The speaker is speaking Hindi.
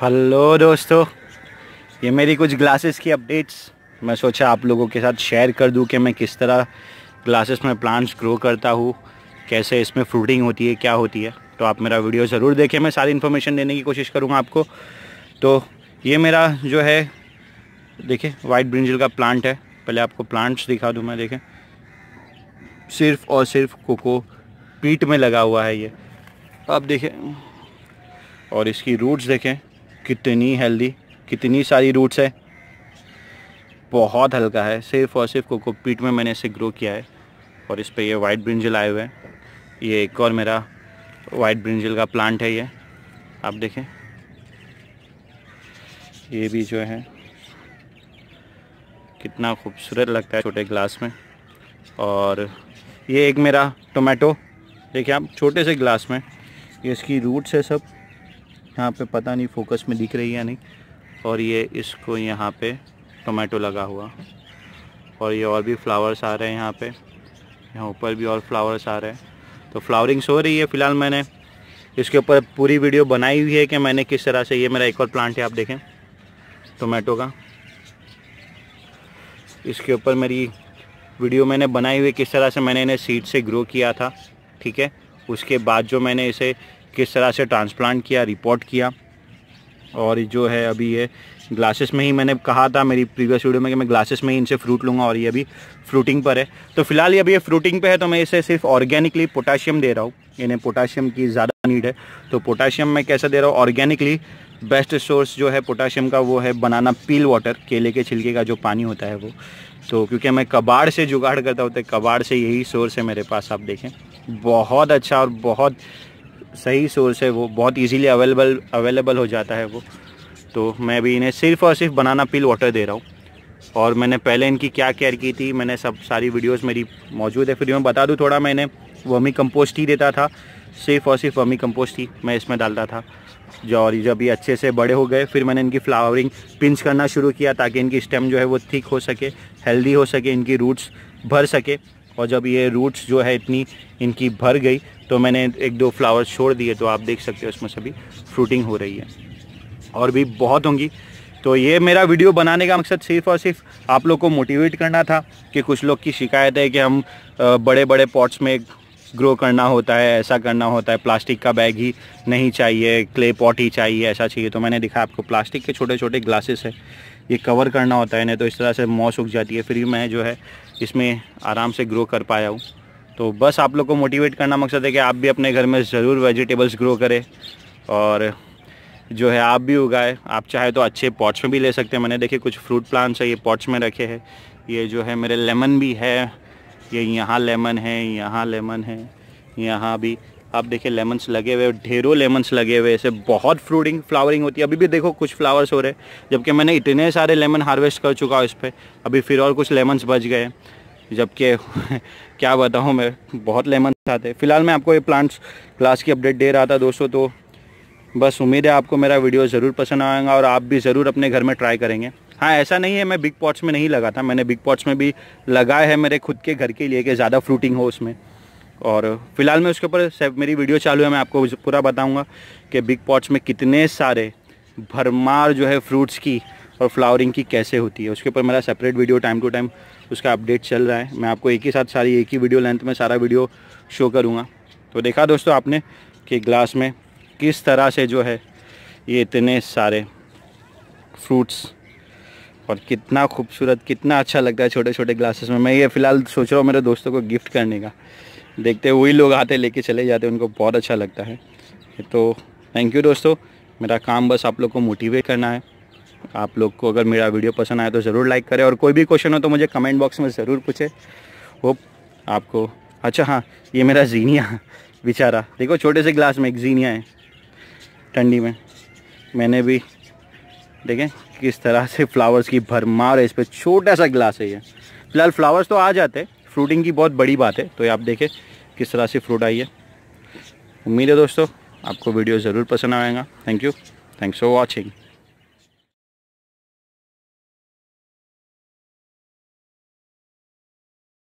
हेलो दोस्तों ये मेरी कुछ ग्लासेस की अपडेट्स मैं सोचा आप लोगों के साथ शेयर कर दूं कि मैं किस तरह ग्लासेस में प्लांट्स ग्रो करता हूँ कैसे इसमें फ्रूटिंग होती है क्या होती है तो आप मेरा वीडियो ज़रूर देखें मैं सारी इन्फॉर्मेशन देने की कोशिश करूँगा आपको तो ये मेरा जो है देखिए वाइट ब्रिंजल का प्लांट है पहले आपको प्लांट्स दिखा दूँ मैं देखें सिर्फ और सिर्फ कोको पीट में लगा हुआ है ये आप देखें और इसकी रूट्स देखें कितनी हेल्दी कितनी सारी रूट्स है बहुत हल्का है सिर्फ और सिर्फ कोकोपीट में मैंने इसे ग्रो किया है और इस पर ये वाइट ब्रिंजल आए हुए हैं ये एक और मेरा वाइट ब्रिंजल का प्लांट है ये आप देखें ये भी जो है कितना खूबसूरत लगता है छोटे ग्लास में और ये एक मेरा टोमेटो देखिए आप छोटे से ग्लास में ये इसकी रूट्स है सब यहाँ पे पता नहीं फोकस में दिख रही है या नहीं और ये इसको यहाँ पे टोमेटो लगा हुआ और ये और भी फ्लावर्स आ रहे हैं यहाँ पे यहाँ ऊपर भी और फ्लावर्स आ रहे हैं तो फ्लावरिंग्स हो रही है फ़िलहाल मैंने इसके ऊपर पूरी वीडियो बनाई हुई है कि मैंने किस तरह से ये मेरा एक और प्लांट है आप देखें टोमेटो का इसके ऊपर मेरी वीडियो मैंने बनाई हुई किस तरह से मैंने इन्हें सीड से ग्रो किया था ठीक है उसके बाद जो मैंने इसे किस तरह से ट्रांसप्लांट किया रिपोर्ट किया और जो है अभी ये ग्लासेस में ही मैंने कहा था मेरी प्रीवियस वीडियो में कि मैं ग्लासेस में ही इनसे फ्रूट लूँगा और ये अभी फ्रूटिंग पर है तो फिलहाल ये अभी ये फ्रूटिंग पे है तो मैं इसे सिर्फ ऑर्गेनिकली पोटाशियम दे रहा हूँ इन्हें पोटाशियम की ज़्यादा नीड है तो पोटाशियम मैं कैसे दे रहा हूँ ऑर्गेनिकली बेस्ट सोर्स जो है पोटाशियम का वो है बनाना पील वाटर केले के छिलके का जो पानी होता है वो तो क्योंकि मैं कबाड़ से जुगाड़ करता होता तो है कबाड़ से यही सोर्स है मेरे पास आप देखें बहुत अच्छा और बहुत सही सोर्स है वो बहुत इजीली अवेलेबल अवेलेबल हो जाता है वो तो मैं भी इन्हें सिर्फ और सिर्फ बनाना पिल वाटर दे रहा हूँ और मैंने पहले इनकी क्या केयर की थी मैंने सब सारी वीडियोस मेरी मौजूद है फिर मैं बता दूँ थोड़ा मैंने वर्मी कंपोस्ट ही देता था सिर्फ और सिर्फ वर्मी कम्पोस्ट ही मैं इसमें डालता था जो और जब ये अच्छे से बड़े हो गए फिर मैंने इनकी फ्लावरिंग पिंच करना शुरू किया ताकि इनकी स्टेम जो है वो थिक हो सके हेल्दी हो सके इनकी रूट्स भर सके और जब ये रूट्स जो है इतनी इनकी भर गई तो मैंने एक दो फ्लावर्स छोड़ दिए तो आप देख सकते हो इसमें सभी फ्रूटिंग हो रही है और भी बहुत होंगी तो ये मेरा वीडियो बनाने का मकसद सिर्फ और सिर्फ आप लोग को मोटिवेट करना था कि कुछ लोग की शिकायत है कि हम बड़े बड़े पॉट्स में ग्रो करना होता है ऐसा करना होता है प्लास्टिक का बैग ही नहीं चाहिए क्ले पॉट ही चाहिए ऐसा चाहिए तो मैंने दिखा आपको प्लास्टिक के छोटे छोटे ग्लासेस है ये कवर करना होता है नहीं तो इस तरह से मौस उग जाती है फिर भी मैं जो है इसमें आराम से ग्रो कर पाया हूँ तो बस आप लोग को मोटिवेट करना मकसद है कि आप भी अपने घर में ज़रूर वेजिटेबल्स ग्रो करें और जो है आप भी उगाए आप चाहे तो अच्छे पॉट्स में भी ले सकते हैं मैंने देखे कुछ फ्रूट प्लांट्स है ये पॉट्स में रखे हैं ये जो है मेरे लेमन भी है ये यहाँ लेमन है यहाँ लेमन है यहाँ भी आप देखिए लेमन्स लगे हुए ढेरों लेमन्स लगे हुए ऐसे बहुत फ्रूटिंग फ्लावरिंग होती है अभी भी देखो कुछ फ्लावर्स हो रहे हैं जबकि मैंने इतने सारे लेमन हार्वेस्ट कर चुका हूँ इस पर अभी फिर और कुछ लेमन्स बच गए जबकि क्या बताऊँ मैं बहुत लेमन आते फिलहाल मैं आपको ये प्लांट्स क्लास की अपडेट दे रहा था दोस्तों तो बस उम्मीद है आपको मेरा वीडियो ज़रूर पसंद आएगा और आप भी ज़रूर अपने घर में ट्राई करेंगे हाँ ऐसा नहीं है मैं बिग पॉट्स में नहीं लगा था मैंने बिग पॉट्स में भी लगाया है मेरे खुद के घर के लिए कि ज़्यादा फ्रूटिंग हो उसमें और फिलहाल मैं उसके ऊपर मेरी वीडियो चालू है मैं आपको पूरा बताऊँगा कि बिग पॉट्स में कितने सारे भरमार जो है फ्रूट्स की और फ्लावरिंग की कैसे होती है उसके ऊपर मेरा separate video time to time उसका अपडेट चल रहा है मैं आपको एक ही साथ सारी एक ही वीडियो लेंथ में सारा वीडियो शो करूँगा तो देखा दोस्तों आपने कि ग्लास में किस तरह से जो है ये इतने सारे फ्रूट्स और कितना खूबसूरत कितना अच्छा लगता है छोटे छोटे ग्लासेस में मैं ये फ़िलहाल सोच रहा हूँ मेरे दोस्तों को गिफ्ट करने का देखते वही लोग आते लेके चले जाते उनको बहुत अच्छा लगता है तो थैंक यू दोस्तों मेरा काम बस आप लोग को मोटिवेट करना है आप लोग को अगर मेरा वीडियो पसंद आया तो ज़रूर लाइक करें और कोई भी क्वेश्चन हो तो मुझे कमेंट बॉक्स में ज़रूर पूछे होप आपको अच्छा हाँ ये मेरा जीनिया बेचारा देखो छोटे से ग्लास में एक जीनिया है ठंडी में मैंने भी देखें किस तरह से फ्लावर्स की भरमार है इस पर छोटा सा ग्लास है ये फिलहाल फ्लावर्स तो आ जाते फ्रूटिंग की बहुत बड़ी बात है तो ये आप देखें किस तरह से फ्रूट आई है उम्मीद है दोस्तों आपको वीडियो ज़रूर पसंद आएगा thank you thanks for watching